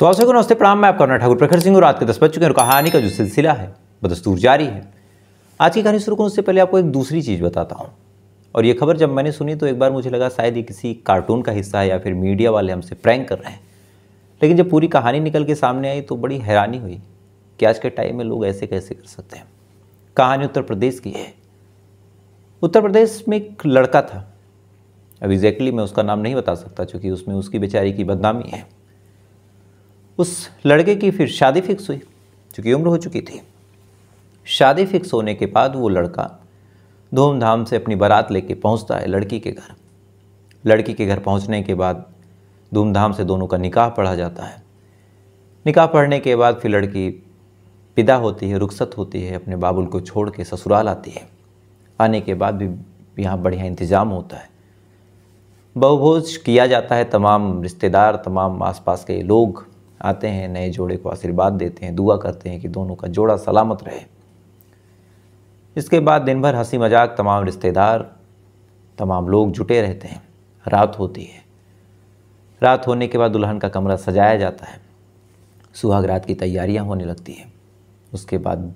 तो आप को नमस्ते प्रणाम मैं आपका ठाकुर प्रखर सिंह और रात के दस बज चुके हैं और कहानी का जो सिलसिला है बदस्तूर जारी है आज की कहानी शुरू करने उससे पहले आपको एक दूसरी चीज़ बताता हूँ और ये खबर जब मैंने सुनी तो एक बार मुझे लगा शायद ये किसी कार्टून का हिस्सा है या फिर मीडिया वाले हमसे प्रैंक कर रहे हैं लेकिन जब पूरी कहानी निकल के सामने आई तो बड़ी हैरानी हुई कि आज के टाइम में लोग ऐसे कैसे कर सकते हैं कहानी उत्तर प्रदेश की है उत्तर प्रदेश में एक लड़का था अब एग्जैक्टली मैं उसका नाम नहीं बता सकता चूँकि उसमें उसकी बेचारी की बदनामी है उस लड़के की फिर शादी फिक्स हुई चूँकि उम्र हो चुकी थी शादी फिक्स होने के बाद वो लड़का धूमधाम से अपनी बारात लेके पहुंचता है लड़की के घर लड़की के घर पहुंचने के बाद धूमधाम से दोनों का निकाह पढ़ा जाता है निकाह पढ़ने के बाद फिर लड़की पिदा होती है रुखसत होती है अपने बाबुल को छोड़ के ससुराल आती है आने के बाद भी यहाँ बढ़िया इंतज़ाम होता है बहुभोज किया जाता है तमाम रिश्तेदार तमाम आसपास के लोग आते हैं नए जोड़े को आशीर्वाद देते हैं दुआ करते हैं कि दोनों का जोड़ा सलामत रहे इसके बाद दिन भर हंसी मजाक तमाम रिश्तेदार तमाम लोग जुटे रहते हैं रात होती है रात होने के बाद दुल्हन का कमरा सजाया जाता है सुहाग रात की तैयारियां होने लगती हैं उसके बाद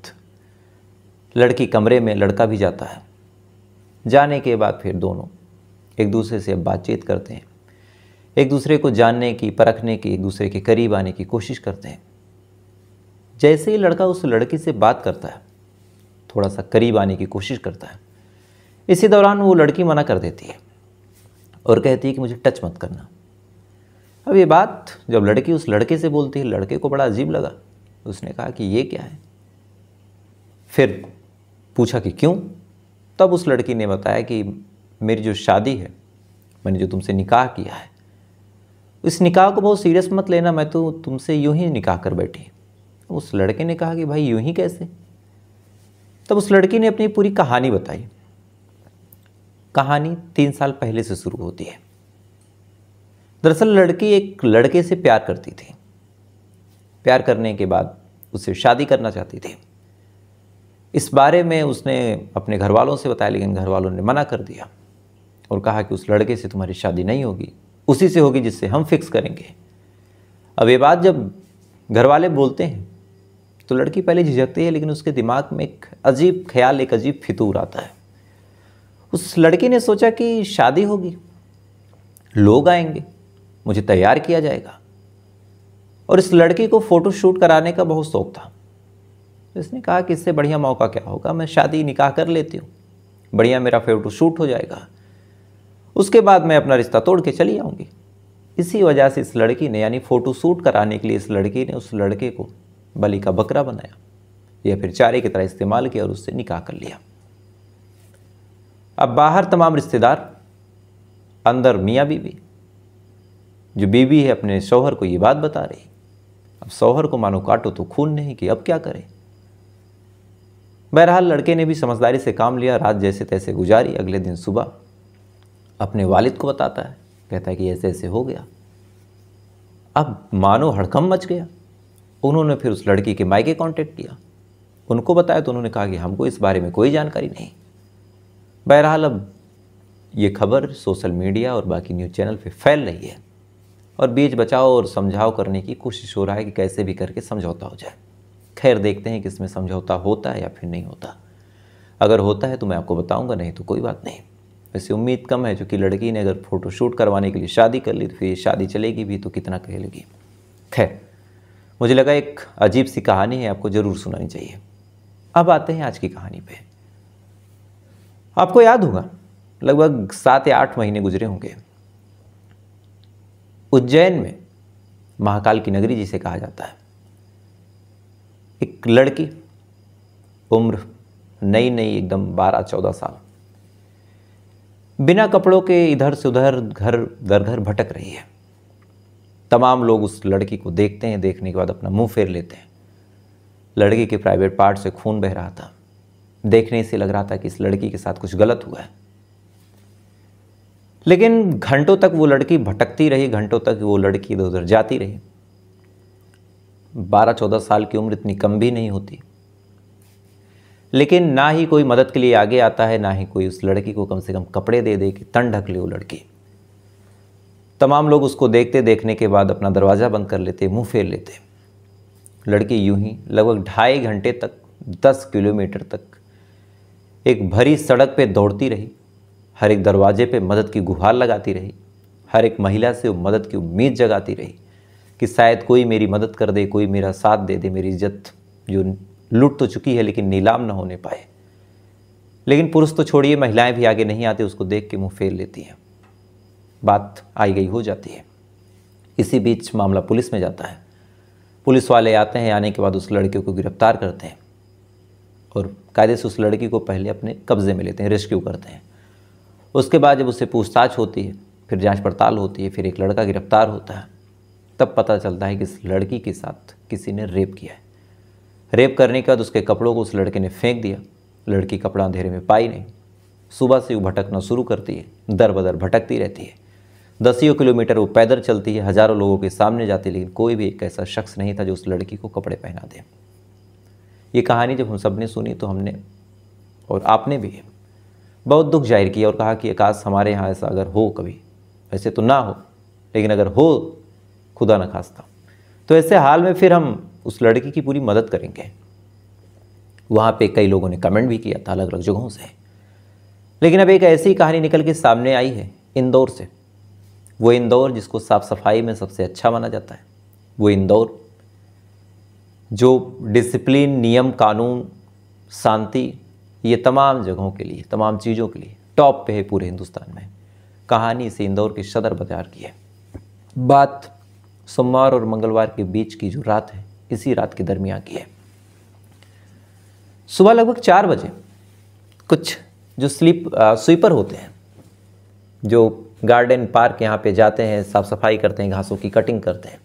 लड़की कमरे में लड़का भी जाता है जाने के बाद फिर दोनों एक दूसरे से बातचीत करते हैं एक दूसरे को जानने की परखने की एक दूसरे के करीब आने की कोशिश करते हैं जैसे ही लड़का उस लड़की से बात करता है थोड़ा सा करीब आने की कोशिश करता है इसी दौरान वो लड़की मना कर देती है और कहती है कि मुझे टच मत करना अब ये बात जब लड़की उस लड़के से बोलती है लड़के को बड़ा अजीब लगा उसने कहा कि ये क्या है फिर पूछा कि क्यों तब उस लड़की ने बताया कि मेरी जो शादी है मैंने जो तुमसे निकाह किया है इस निकाह को बहुत सीरियस मत लेना मैं तो तुमसे यूं ही निकाह कर बैठी तो उस लड़के ने कहा कि भाई यूं ही कैसे तब उस लड़की ने अपनी पूरी कहानी बताई कहानी तीन साल पहले से शुरू होती है दरअसल लड़की एक लड़के से प्यार करती थी प्यार करने के बाद उसे शादी करना चाहती थी इस बारे में उसने अपने घर वालों से बताया लेकिन घर वालों ने मना कर दिया और कहा कि उस लड़के से तुम्हारी शादी नहीं होगी उसी से होगी जिससे हम फिक्स करेंगे अब ये बात जब घर वाले बोलते हैं तो लड़की पहले झिझकती है लेकिन उसके दिमाग में एक अजीब ख्याल एक अजीब फितूर आता है उस लड़की ने सोचा कि शादी होगी लोग आएंगे मुझे तैयार किया जाएगा और इस लड़की को फ़ोटो शूट कराने का बहुत शौक था इसने कहा कि इससे बढ़िया मौका क्या होगा मैं शादी निकाह कर लेती हूँ बढ़िया मेरा फ़ोटो शूट हो जाएगा उसके बाद मैं अपना रिश्ता तोड़ के चली आऊँगी इसी वजह से इस लड़की ने यानी फ़ोटो शूट कराने के लिए इस लड़की ने उस लड़के को बलि का बकरा बनाया या फिर चारे की तरह इस्तेमाल किया और उससे निकाह कर लिया अब बाहर तमाम रिश्तेदार अंदर मियाँ बीबी जो बीबी है अपने शौहर को ये बात बता रही अब शौहर को मानो काटो तो खून नहीं कि अब क्या करें बहरहाल लड़के ने भी समझदारी से काम लिया रात जैसे तैसे गुजारी अगले दिन सुबह अपने वालिद को बताता है कहता है कि ऐसे ऐसे हो गया अब मानो हड़कम मच गया उन्होंने फिर उस लड़की के मायके कांटेक्ट किया उनको बताया तो उन्होंने कहा कि हमको इस बारे में कोई जानकारी नहीं बहरहाल अब ये खबर सोशल मीडिया और बाकी न्यूज़ चैनल पे फैल रही है और बीच बचाओ और समझाओ करने की कोशिश हो रहा है कि कैसे भी करके समझौता हो जाए खैर देखते हैं कि इसमें समझौता होता है या फिर नहीं होता अगर होता है तो मैं आपको बताऊंगा नहीं तो कोई बात नहीं वैसे उम्मीद कम है कि लड़की ने अगर फ़ोटोशूट करवाने के लिए शादी कर ली तो फिर शादी चलेगी भी तो कितना कह खैर मुझे लगा एक अजीब सी कहानी है आपको ज़रूर सुनानी चाहिए अब आते हैं आज की कहानी पे आपको याद होगा लगभग सात या आठ महीने गुजरे होंगे उज्जैन में महाकाल की नगरी जिसे कहा जाता है एक लड़की उम्र नई नई एकदम बारह चौदह साल बिना कपड़ों के इधर से उधर घर घर घर भटक रही है तमाम लोग उस लड़की को देखते हैं देखने के बाद अपना मुंह फेर लेते हैं लड़की के प्राइवेट पार्ट से खून बह रहा था देखने से लग रहा था कि इस लड़की के साथ कुछ गलत हुआ है लेकिन घंटों तक वो लड़की भटकती रही घंटों तक वो लड़की इधर उधर जाती रही बारह चौदह साल की उम्र इतनी कम भी नहीं होती लेकिन ना ही कोई मदद के लिए आगे आता है ना ही कोई उस लड़की को कम से कम कपड़े दे दे कि तन ढक ले वो लड़की तमाम लोग उसको देखते देखने के बाद अपना दरवाज़ा बंद कर लेते मुंह फेर लेते लड़की यूं ही लगभग ढाई घंटे तक दस किलोमीटर तक एक भरी सड़क पे दौड़ती रही हर एक दरवाजे पे मदद की गुहार लगाती रही हर एक महिला से मदद की उम्मीद जगाती रही कि शायद कोई मेरी मदद कर दे कोई मेरा साथ दे दे मेरी इज्जत जो लूट तो चुकी है लेकिन नीलाम न होने पाए लेकिन पुरुष तो छोड़िए महिलाएं भी आगे नहीं आती उसको देख के मुंह फेर लेती हैं बात आई गई हो जाती है इसी बीच मामला पुलिस में जाता है पुलिस वाले आते हैं आने के बाद उस लड़के को गिरफ्तार करते हैं और कायदे से उस लड़की को पहले अपने कब्ज़े में लेते हैं रेस्क्यू करते हैं उसके बाद जब उससे पूछताछ होती है फिर जांच पड़ताल होती है फिर एक लड़का गिरफ्तार होता है तब पता चलता है कि इस लड़की के साथ किसी ने रेप किया है रेप करने के बाद उसके कपड़ों को उस लड़के ने फेंक दिया लड़की कपड़ा अंधेरे में पाई नहीं सुबह से वो भटकना शुरू करती है दर बदर भटकती रहती है दसियों किलोमीटर वो पैदल चलती है हज़ारों लोगों के सामने जाती लेकिन कोई भी एक ऐसा शख्स नहीं था जो उस लड़की को कपड़े पहना दे ये कहानी जब हम सब ने सुनी तो हमने और आपने भी बहुत दुख जाहिर किया और कहा कि आकाश हमारे यहाँ ऐसा अगर हो कभी ऐसे तो ना हो लेकिन अगर हो खुदा न खास्ता तो ऐसे हाल में फिर हम उस लड़की की पूरी मदद करेंगे वहाँ पे कई लोगों ने कमेंट भी किया था अलग अलग जगहों से लेकिन अब एक ऐसी कहानी निकल के सामने आई है इंदौर से वो इंदौर जिसको साफ़ सफाई में सबसे अच्छा माना जाता है वो इंदौर जो डिसिप्लिन नियम कानून शांति ये तमाम जगहों के लिए तमाम चीज़ों के लिए टॉप पे है पूरे हिंदुस्तान में कहानी इसे इंदौर के सदर बाजार की है बात सोमवार और मंगलवार के बीच की जो रात है इसी रात के दरमियान की है सुबह लगभग चार बजे कुछ जो स्लीप स्वीपर होते हैं जो गार्डन पार्क यहाँ पे जाते हैं साफ़ सफाई करते हैं घासों की कटिंग करते हैं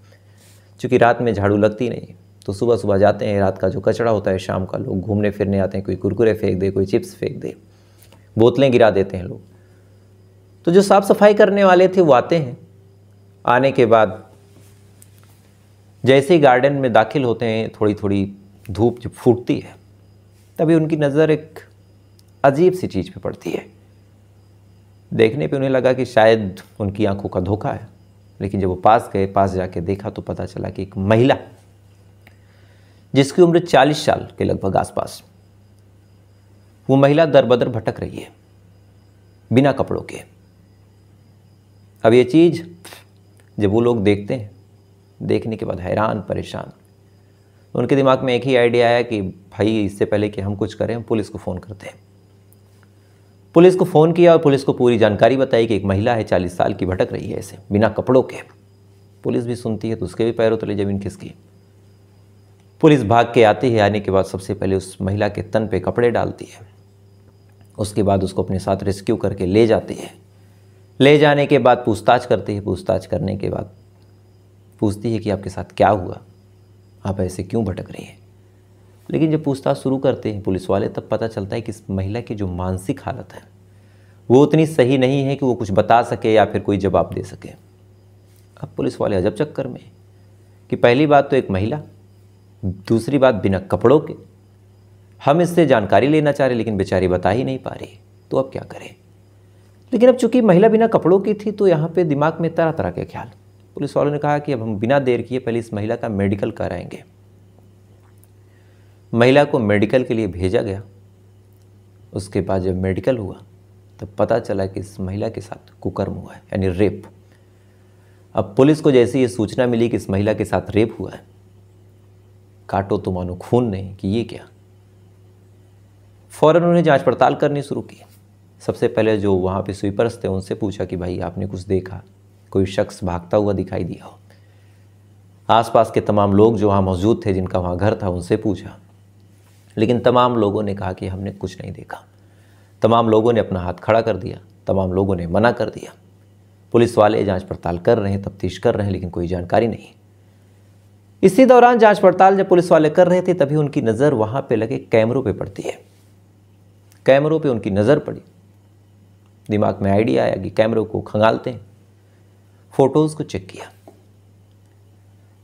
क्योंकि रात में झाड़ू लगती नहीं तो सुबह सुबह जाते हैं रात का जो कचरा होता है शाम का लोग घूमने फिरने आते हैं कोई कुरकुरे फेंक दे कोई चिप्स फेंक दे बोतलें गिरा देते हैं लोग तो जो साफ़ सफाई करने वाले थे वो आते हैं आने के बाद जैसे ही गार्डन में दाखिल होते हैं थोड़ी थोड़ी धूप जब फूटती है तभी उनकी नज़र एक अजीब सी चीज़ पे पड़ती है देखने पे उन्हें लगा कि शायद उनकी आंखों का धोखा है लेकिन जब वो पास गए पास जाके देखा तो पता चला कि एक महिला जिसकी उम्र 40 साल के लगभग आसपास वो महिला दरबदर भटक रही है बिना कपड़ों के अब ये चीज़ जब वो लोग देखते हैं देखने के बाद हैरान परेशान उनके दिमाग में एक ही आइडिया आया कि भाई इससे पहले कि हम कुछ करें हम पुलिस को फ़ोन करते हैं पुलिस को फ़ोन किया और पुलिस को पूरी जानकारी बताई कि एक महिला है चालीस साल की भटक रही है ऐसे बिना कपड़ों के पुलिस भी सुनती है तो उसके भी पैरों तले जमीन खिसकी पुलिस भाग के आती है आने के बाद सबसे पहले उस महिला के तन पे कपड़े डालती है उसके बाद उसको अपने साथ रेस्क्यू करके ले जाती है ले जाने के बाद पूछताछ करती है पूछताछ करने के बाद पूछती है कि आपके साथ क्या हुआ आप ऐसे क्यों भटक रही हैं लेकिन जब पूछताछ शुरू करते हैं पुलिस वाले तब पता चलता है कि इस महिला की जो मानसिक हालत है वो उतनी सही नहीं है कि वो कुछ बता सके या फिर कोई जवाब दे सके अब पुलिस वाले अजब चक्कर में कि पहली बात तो एक महिला दूसरी बात बिना कपड़ों के हम इससे जानकारी लेना चाह रहे लेकिन बेचारी बता ही नहीं पा रही तो अब क्या करें लेकिन अब चूंकि महिला बिना कपड़ों की थी तो यहाँ पे दिमाग में तरह तरह के ख्याल पुलिस वालों ने कहा कि अब हम बिना देर किए पहले इस महिला का मेडिकल कराएंगे महिला को मेडिकल के लिए भेजा गया उसके बाद जब मेडिकल हुआ तब तो पता चला कि इस महिला के साथ कुकर्म हुआ है यानी रेप अब पुलिस को जैसे ये सूचना मिली कि इस महिला के साथ रेप हुआ है काटो तो मानो खून नहीं कि ये क्या फ़ौरन उन्हें जांच पड़ताल करनी शुरू की सबसे पहले जो वहाँ पे स्वीपर्स थे उनसे पूछा कि भाई आपने कुछ देखा कोई शख्स भागता हुआ दिखाई दिया हो आसपास के तमाम लोग जो वहाँ मौजूद थे जिनका वहाँ घर था उनसे पूछा लेकिन तमाम लोगों ने कहा कि हमने कुछ नहीं देखा तमाम लोगों ने अपना हाथ खड़ा कर दिया तमाम लोगों ने मना कर दिया पुलिस वाले जांच पड़ताल कर रहे हैं तफ्तीश कर रहे हैं लेकिन कोई जानकारी नहीं इसी दौरान जांच पड़ताल जब पुलिस वाले कर रहे थे तभी उनकी नज़र वहाँ पे लगे कैमरों पे पड़ती है कैमरों पे उनकी नज़र पड़ी दिमाग में आइडिया आया कि कैमरों को खंगालते हैं फ़ोटोज़ को चेक किया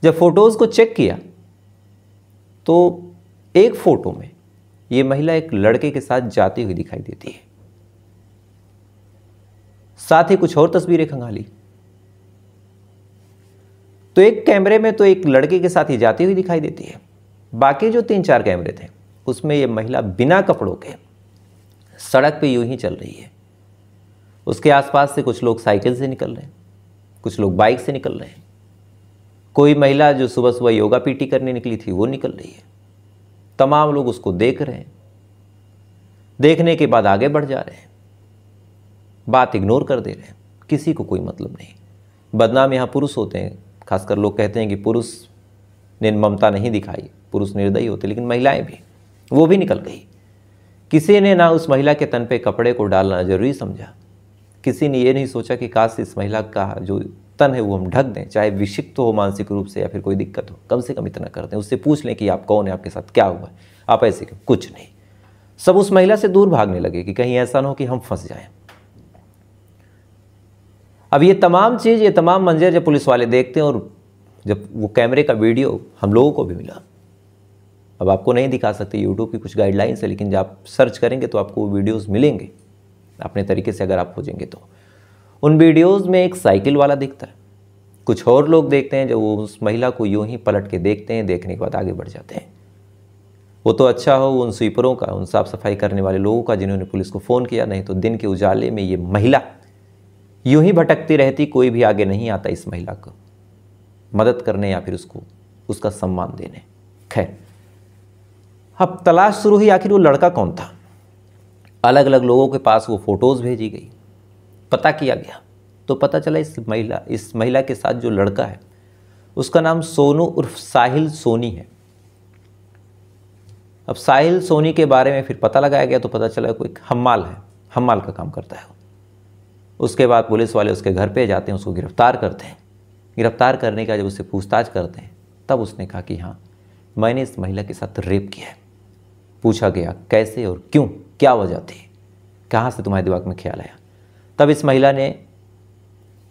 जब फ़ोटोज़ को चेक किया तो एक फ़ोटो में ये महिला एक लड़के के साथ जाती हुई दिखाई देती है साथ ही कुछ और तस्वीरें खंगाली तो एक कैमरे में तो एक लड़के के साथ ही जाती हुई दिखाई देती है बाकी जो तीन चार कैमरे थे उसमें यह महिला बिना कपड़ों के सड़क पे यूं ही चल रही है उसके आसपास से कुछ लोग साइकिल से निकल रहे हैं कुछ लोग बाइक से निकल रहे हैं कोई महिला जो सुबह सुबह योगा पीटी करने निकली थी वो निकल रही है तमाम लोग उसको देख रहे हैं देखने के बाद आगे बढ़ जा रहे हैं बात इग्नोर कर दे रहे हैं किसी को कोई मतलब नहीं बदनाम यहाँ पुरुष होते हैं खासकर लोग कहते हैं कि पुरुष ने ममता नहीं दिखाई पुरुष निर्दयी होते लेकिन महिलाएं भी वो भी निकल गई किसी ने ना उस महिला के तन पे कपड़े को डालना जरूरी समझा किसी ने ये नहीं सोचा कि काश इस महिला का जो तन है वो हम ढक दें चाहे विषिक्त तो हो मानसिक रूप से या फिर कोई दिक्कत हो कम से कम इतना कर दें उससे पूछ लें कि आप कौन है आपके साथ क्या हुआ है आप ऐसे क्यों कुछ नहीं सब उस महिला से दूर भागने लगे कि कहीं ऐसा ना हो कि हम फंस जाएं अब ये तमाम चीज़ ये तमाम मंजर जब पुलिस वाले देखते हैं और जब वो कैमरे का वीडियो हम लोगों को भी मिला अब आपको नहीं दिखा सकते यूट्यूब की कुछ गाइडलाइंस है लेकिन जब आप सर्च करेंगे तो आपको वो वीडियोज़ मिलेंगे अपने तरीके से अगर आप खोजेंगे तो उन वीडियोस में एक साइकिल वाला दिखता है कुछ और लोग देखते हैं जो वो उस महिला को यूं ही पलट के देखते हैं देखने के बाद आगे बढ़ जाते हैं वो तो अच्छा हो उन स्वीपरों का उन साफ सफाई करने वाले लोगों का जिन्होंने पुलिस को फ़ोन किया नहीं तो दिन के उजाले में ये महिला यूं ही भटकती रहती कोई भी आगे नहीं आता इस महिला को मदद करने या फिर उसको उसका सम्मान देने खैर अब तलाश शुरू हुई आखिर वो लड़का कौन था अलग अलग लोगों के पास वो फ़ोटोज़ भेजी गई पता किया गया तो पता चला इस महिला इस महिला के साथ जो लड़का है उसका नाम सोनू उर्फ साहिल सोनी है अब साहिल सोनी के बारे में फिर पता लगाया गया तो पता चला कोई हम्माल है हम्माल का काम करता है उसके बाद पुलिस वाले उसके घर पे जाते हैं उसको गिरफ्तार करते हैं गिरफ्तार करने का जब उससे पूछताछ करते हैं तब उसने कहा कि हाँ मैंने इस महिला के साथ रेप किया है पूछा गया कैसे और क्यों क्या वजह थी कहाँ से तुम्हारे दिमाग में ख्याल आया तब इस महिला ने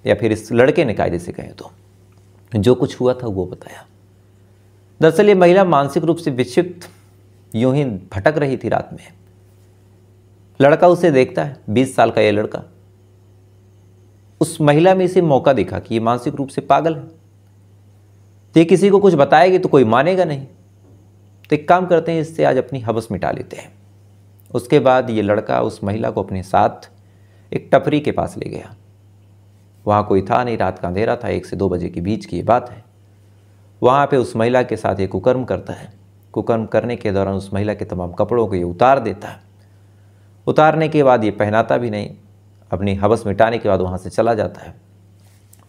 या फिर इस लड़के ने कायदे से कहे तो जो कुछ हुआ था वो बताया दरअसल ये महिला मानसिक रूप से विक्षिप्त यूं ही भटक रही थी रात में लड़का उसे देखता है बीस साल का ये लड़का उस महिला में इसे मौका देखा कि ये मानसिक रूप से पागल है तो ये किसी को कुछ बताएगी तो कोई मानेगा नहीं तो एक काम करते हैं इससे आज अपनी हबस मिटा लेते हैं उसके बाद ये लड़का उस महिला को अपने साथ एक टपरी के पास ले गया वहाँ कोई था नहीं रात का अंधेरा था एक से दो बजे के बीच की ये बात है वहाँ पे उस महिला के साथ ये कुकर्म करता है कुकर्म करने के दौरान उस महिला के तमाम कपड़ों को ये उतार देता है उतारने के बाद ये पहनाता भी नहीं अपनी हवस मिटाने के बाद वहाँ से चला जाता है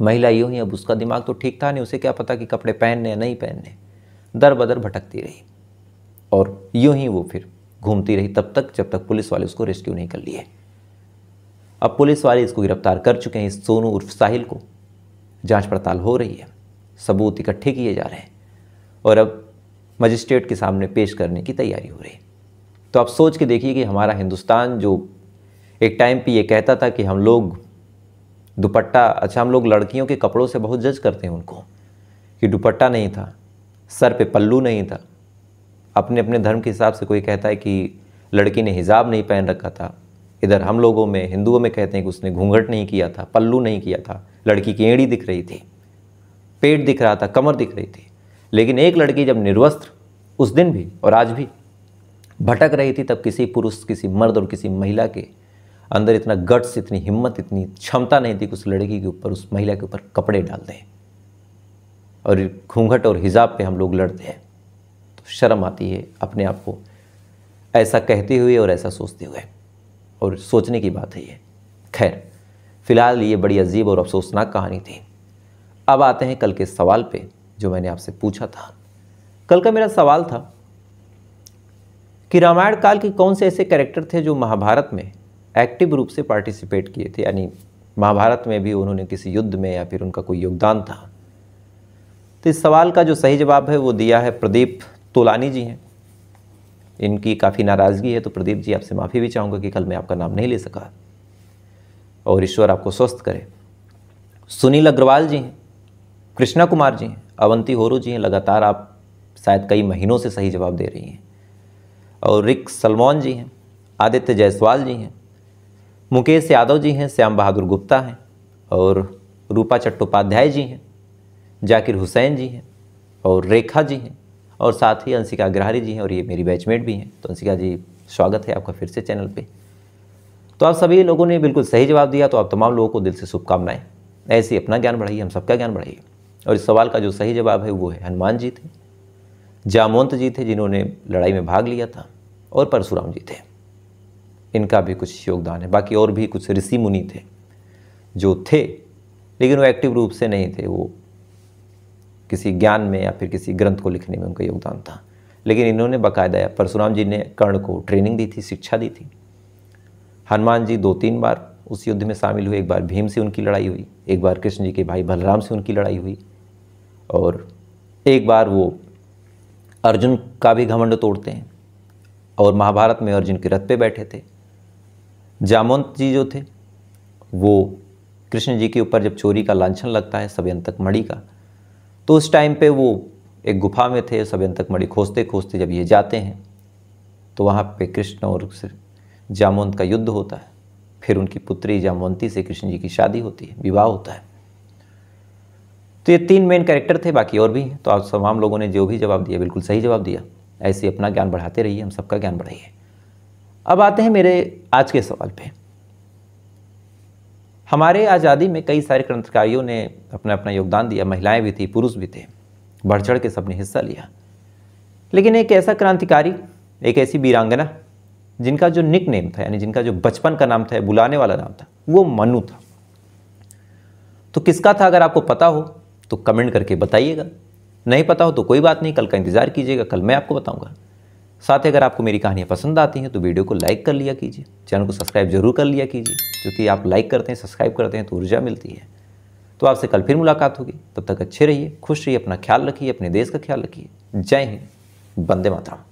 महिला यूँ ही अब उसका दिमाग तो ठीक था नहीं उसे क्या पता कि कपड़े पहनने या नहीं पहनने दर बदर भटकती रही और यूँ ही वो फिर घूमती रही तब तक जब तक पुलिस वाले उसको रेस्क्यू नहीं कर लिए अब पुलिस वाले इसको गिरफ्तार कर चुके हैं इस सोनू उर्फ साहिल को जांच पड़ताल हो रही है सबूत इकट्ठे किए जा रहे हैं और अब मजिस्ट्रेट के सामने पेश करने की तैयारी हो रही है तो आप सोच के देखिए कि हमारा हिंदुस्तान जो एक टाइम पे ये कहता था कि हम लोग दुपट्टा अच्छा हम लोग लड़कियों के कपड़ों से बहुत जज करते हैं उनको कि दुपट्टा नहीं था सर पे पल्लू नहीं था अपने अपने धर्म के हिसाब से कोई कहता है कि लड़की ने हिजाब नहीं पहन रखा था इधर हम लोगों में हिंदुओं में कहते हैं कि उसने घूंघट नहीं किया था पल्लू नहीं किया था लड़की की एड़ी दिख रही थी पेट दिख रहा था कमर दिख रही थी लेकिन एक लड़की जब निर्वस्त्र उस दिन भी और आज भी भटक रही थी तब किसी पुरुष किसी मर्द और किसी महिला के अंदर इतना गट्स इतनी हिम्मत इतनी क्षमता नहीं थी कि उस लड़की के ऊपर उस महिला के ऊपर कपड़े डाल दें और घूंघट और हिजाब पे हम लोग लड़ते हैं शर्म आती है अपने आप को ऐसा कहते हुए और ऐसा सोचते हुए और सोचने की बात है ये खैर फिलहाल ये बड़ी अजीब और अफसोसनाक कहानी थी अब आते हैं कल के सवाल पे जो मैंने आपसे पूछा था कल का मेरा सवाल था कि रामायण काल के कौन से ऐसे कैरेक्टर थे जो महाभारत में एक्टिव रूप से पार्टिसिपेट किए थे यानी महाभारत में भी उन्होंने किसी युद्ध में या फिर उनका कोई योगदान था तो इस सवाल का जो सही जवाब है वो दिया है प्रदीप तोलानी जी हैं इनकी काफ़ी नाराज़गी है तो प्रदीप जी आपसे माफ़ी भी चाहूँगा कि कल मैं आपका नाम नहीं ले सका और ईश्वर आपको स्वस्थ करे सुनील अग्रवाल जी हैं कृष्णा कुमार जी हैं अवंती होरू जी हैं लगातार आप शायद कई महीनों से सही जवाब दे रही हैं और रिक सलमान जी हैं आदित्य जायसवाल जी हैं मुकेश यादव जी हैं श्याम बहादुर गुप्ता हैं और रूपा चट्टोपाध्याय जी हैं जाकिर हुसैन जी हैं और रेखा जी हैं और साथ ही अंशिका अग्रहारी जी हैं और ये मेरी बैचमेट भी हैं तो अंशिका जी स्वागत है आपका फिर से चैनल पर तो आप सभी लोगों ने बिल्कुल सही जवाब दिया तो आप तमाम लोगों को दिल से शुभकामनाएं ऐसे अपना ज्ञान बढ़ाइए हम सबका ज्ञान बढ़ाइए और इस सवाल का जो सही जवाब है वो है हनुमान जी थे जामवंत जी थे जिन्होंने लड़ाई में भाग लिया था और परशुराम जी थे इनका भी कुछ योगदान है बाकी और भी कुछ ऋषि मुनि थे जो थे लेकिन वो एक्टिव रूप से नहीं थे वो किसी ज्ञान में या फिर किसी ग्रंथ को लिखने में उनका योगदान था लेकिन इन्होंने बाकायदा परशुराम जी ने कर्ण को ट्रेनिंग दी थी शिक्षा दी थी हनुमान जी दो तीन बार उस युद्ध में शामिल हुए एक बार भीम से उनकी लड़ाई हुई एक बार कृष्ण जी के भाई बलराम से उनकी लड़ाई हुई और एक बार वो अर्जुन का भी घमंड तोड़ते हैं और महाभारत में अर्जुन के रथ पे बैठे थे जामवंत जी जो थे वो कृष्ण जी के ऊपर जब चोरी का लांछन लगता है सभ्यंतक मणि का तो उस टाइम पे वो एक गुफा में थे सभ्यंतक मणि खोजते खोजते जब ये जाते हैं तो वहाँ पे कृष्ण और जामवंत का युद्ध होता है फिर उनकी पुत्री जामवंती से कृष्ण जी की शादी होती है विवाह होता है तो ये तीन मेन कैरेक्टर थे बाकी और भी हैं तो आप तमाम लोगों ने जो भी जवाब दिया बिल्कुल सही जवाब दिया ऐसे अपना ज्ञान बढ़ाते रहिए हम सबका ज्ञान बढ़ाइए अब आते हैं मेरे आज के सवाल पर हमारे आज़ादी में कई सारे क्रांतिकारियों ने अपना अपना योगदान दिया महिलाएं भी थी पुरुष भी थे बढ़ चढ़ के सबने हिस्सा लिया लेकिन एक ऐसा क्रांतिकारी एक ऐसी वीरांगना जिनका जो निक नेम था यानी जिनका जो बचपन का नाम था बुलाने वाला नाम था वो मनु था तो किसका था अगर आपको पता हो तो कमेंट करके बताइएगा नहीं पता हो तो कोई बात नहीं कल का इंतज़ार कीजिएगा कल मैं आपको बताऊंगा साथ ही अगर आपको मेरी कहानियाँ पसंद आती हैं तो वीडियो को लाइक कर लिया कीजिए चैनल को सब्सक्राइब जरूर कर लिया कीजिए क्योंकि आप लाइक करते हैं सब्सक्राइब करते हैं तो ऊर्जा मिलती है तो आपसे कल फिर मुलाकात होगी तब तक अच्छे रहिए खुश रहिए अपना ख्याल रखिए अपने देश का ख्याल रखिए जय हिंद बंदे माता